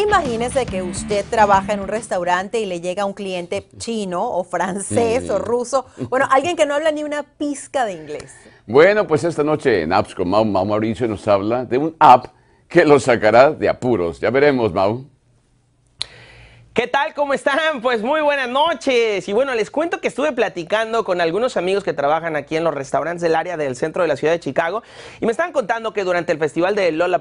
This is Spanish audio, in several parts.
Imagínese que usted trabaja en un restaurante y le llega un cliente chino o francés o ruso, bueno, alguien que no habla ni una pizca de inglés. Bueno, pues esta noche en Apps con Mau, Mau Mauricio nos habla de un app que lo sacará de apuros. Ya veremos, Mau. ¿Qué tal? ¿Cómo están? Pues muy buenas noches. Y bueno, les cuento que estuve platicando con algunos amigos que trabajan aquí en los restaurantes del área del centro de la ciudad de Chicago y me estaban contando que durante el festival de Lola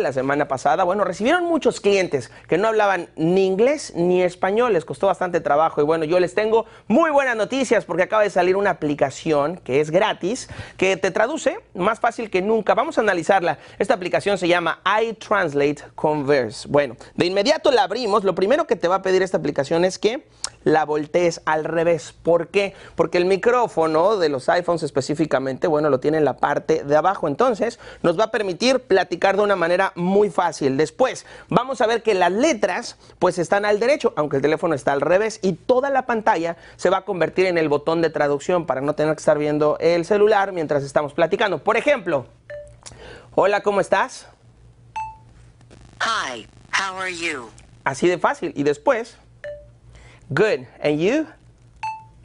la semana pasada, bueno, recibieron muchos clientes que no hablaban ni inglés ni español, les costó bastante trabajo y bueno, yo les tengo muy buenas noticias porque acaba de salir una aplicación que es gratis, que te traduce más fácil que nunca. Vamos a analizarla. Esta aplicación se llama iTranslate Converse. Bueno, de inmediato la abrimos, lo primero que te va pedir esta aplicación es que la voltees al revés. ¿Por qué? Porque el micrófono de los iPhones específicamente, bueno, lo tiene en la parte de abajo. Entonces, nos va a permitir platicar de una manera muy fácil. Después, vamos a ver que las letras, pues están al derecho, aunque el teléfono está al revés, y toda la pantalla se va a convertir en el botón de traducción para no tener que estar viendo el celular mientras estamos platicando. Por ejemplo, hola, ¿cómo estás? Hi, how are you? Así de fácil. Y después, good. And you?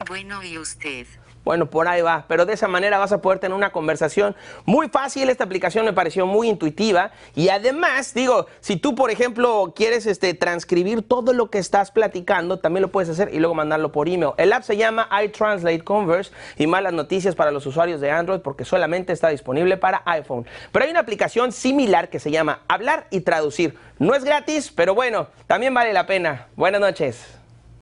Bueno, ¿y usted? Bueno, por ahí va, pero de esa manera vas a poder tener una conversación muy fácil. Esta aplicación me pareció muy intuitiva y además, digo, si tú, por ejemplo, quieres este, transcribir todo lo que estás platicando, también lo puedes hacer y luego mandarlo por email. El app se llama iTranslate Converse y malas noticias para los usuarios de Android porque solamente está disponible para iPhone. Pero hay una aplicación similar que se llama Hablar y Traducir. No es gratis, pero bueno, también vale la pena. Buenas noches.